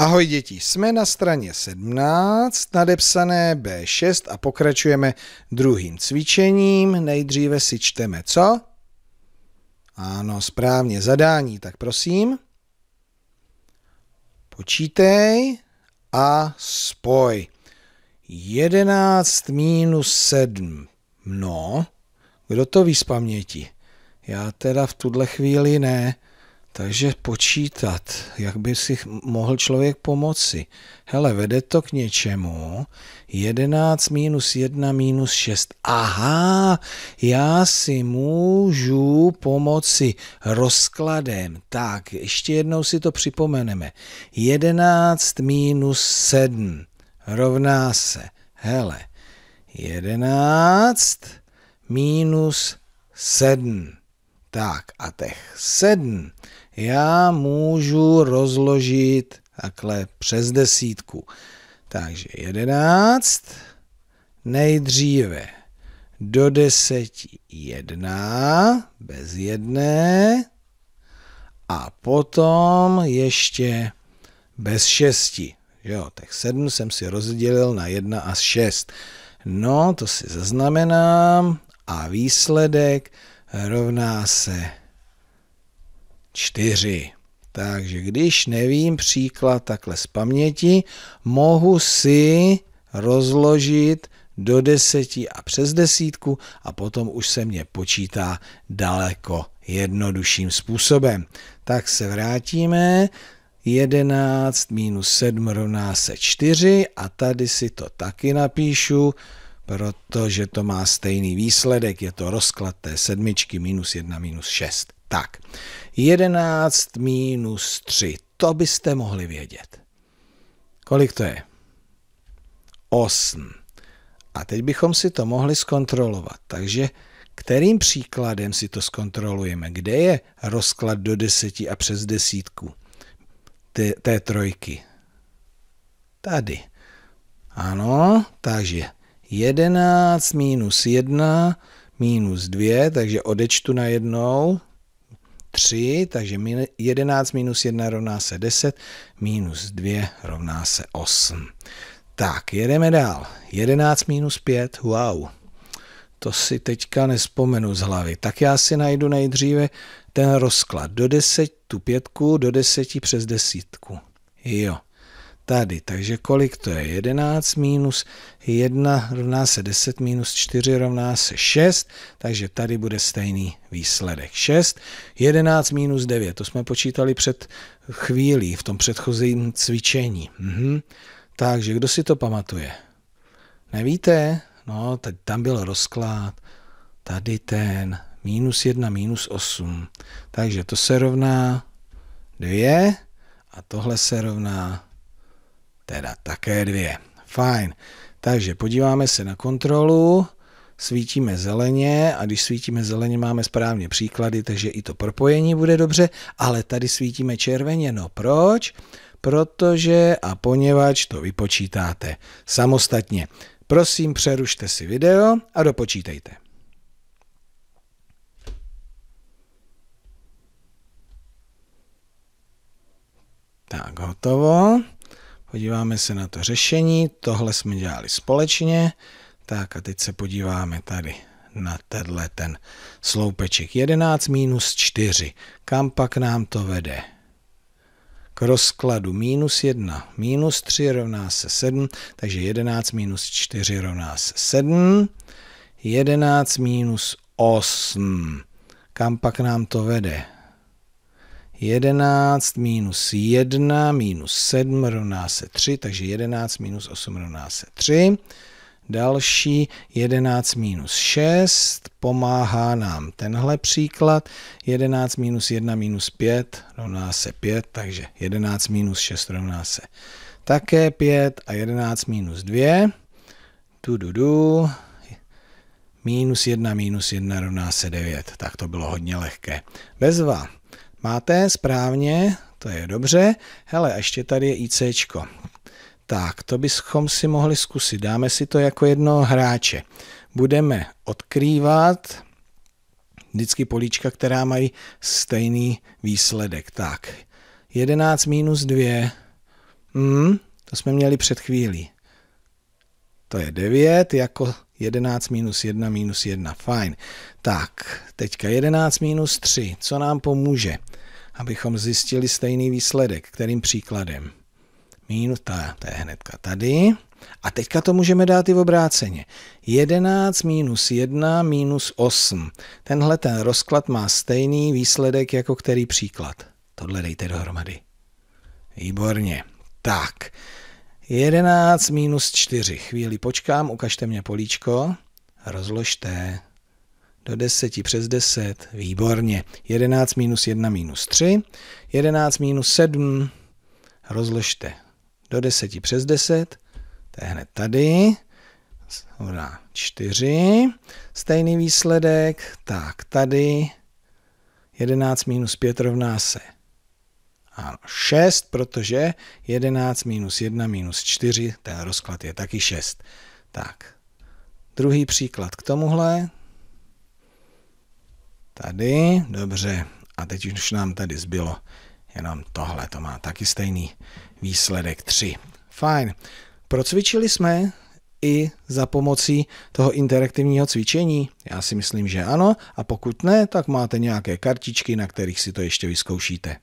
Ahoj děti, jsme na straně 17, nadepsané B6 a pokračujeme druhým cvičením. Nejdříve si čteme co? Ano, správně, zadání, tak prosím. Počítej a spoj. 11 minus 7. No, kdo to ví z paměti? Já teda v tuhle chvíli ne. Takže počítat, jak by si mohl člověk pomoci. Hele, vede to k něčemu. 11 minus 1 minus 6. Aha, já si můžu pomoci rozkladem. Tak, ještě jednou si to připomeneme. 11 minus 7 rovná se. Hele, 11 minus 7. Tak a těch 7 já můžu rozložit takhle přes desítku. Takže jedenáct, nejdříve do deseti jedna, bez jedné, a potom ještě bez šesti. Jo, tak sedm jsem si rozdělil na jedna a šest. No, to si zaznamenám a výsledek rovná se čtyři. Takže když nevím příklad takhle z paměti, mohu si rozložit do deseti a přes desítku a potom už se mě počítá daleko jednodušším způsobem. Tak se vrátíme. 11 minus 7 rovná se 4 a tady si to taky napíšu, protože to má stejný výsledek, je to rozklad té sedmičky minus 1 minus 6. Tak, 11 minus 3, to byste mohli vědět. Kolik to je? 8. A teď bychom si to mohli zkontrolovat. Takže kterým příkladem si to zkontrolujeme? Kde je rozklad do 10 a přes desítku té, té trojky? Tady. Ano, takže 11 minus 1 minus 2, takže odečtu na jednou, 3, takže 11 minus 1 rovná se 10, minus 2 rovná se 8. Tak, jedeme dál. 11 minus 5, wow. To si teďka nespomenu z hlavy. Tak já si najdu nejdříve ten rozklad. Do 10 tu pětku, do 10 přes desítku. Jo tady. Takže kolik to je? 11 minus 1 rovná se 10 minus 4 rovná se 6, takže tady bude stejný výsledek. 6, 11 minus 9, to jsme počítali před chvílí v tom předchozím cvičení. Mhm. Takže kdo si to pamatuje? Nevíte? No, teď tam byl rozklad. Tady ten minus 1 minus 8. Takže to se rovná 2 a tohle se rovná Teda také dvě. Fajn. Takže podíváme se na kontrolu, svítíme zeleně a když svítíme zeleně, máme správně příklady, takže i to propojení bude dobře, ale tady svítíme červeně. No proč? Protože a poněvadž to vypočítáte samostatně. Prosím, přerušte si video a dopočítejte. Tak, hotovo. Podíváme se na to řešení, tohle jsme dělali společně, tak a teď se podíváme tady na tenhle ten sloupeček 11 minus 4. Kam pak nám to vede? K rozkladu minus 1 minus 3 rovná se 7, takže 11 minus 4 rovná se 7. 11 minus 8. Kam pak nám to vede? 11 minus 1 minus 7 rovná se 3, takže 11 minus 8 rovná se 3. Další 11 minus 6 pomáhá nám tenhle příklad. 11 minus 1 minus 5 rovná se 5, takže 11 minus 6 rovná se také 5 a 11 minus 2. Tu, du, du. Minus 1 minus 1 rovná se 9. Tak to bylo hodně lehké. Bezva. Máte správně, to je dobře. Hele, ještě tady je IC. Tak, to bychom si mohli zkusit. Dáme si to jako jedno hráče. Budeme odkrývat vždycky políčka, která mají stejný výsledek. Tak, 11 minus 2. Hmm, to jsme měli před chvílí to je 9, jako 11 minus 1 minus 1, fajn. Tak, teďka 11 minus 3, co nám pomůže, abychom zjistili stejný výsledek, kterým příkladem? Minus, ta, to je hnedka tady. A teďka to můžeme dát i v obráceně. 11 minus 1 minus 8. Tenhle ten rozklad má stejný výsledek jako který příklad. Tohle dejte dohromady. Výborně. Tak, 11 minus 4. Chvíli počkám, ukažte mě políčko. Rozložte. Do 10 přes 10. Výborně. 11 minus 1 minus 3. 11 minus 7. Rozložte. Do 10 přes 10. To je hned tady. Dobrá, 4. Stejný výsledek. Tak, tady. 11 minus 5 rovná se ano, 6, protože 11 minus 1 minus 4, ten rozklad je taky 6. Tak, druhý příklad k tomuhle. Tady, dobře. A teď už nám tady zbylo jenom tohle, to má taky stejný výsledek 3. Fajn. Procvičili jsme i za pomocí toho interaktivního cvičení? Já si myslím, že ano, a pokud ne, tak máte nějaké kartičky, na kterých si to ještě vyzkoušíte.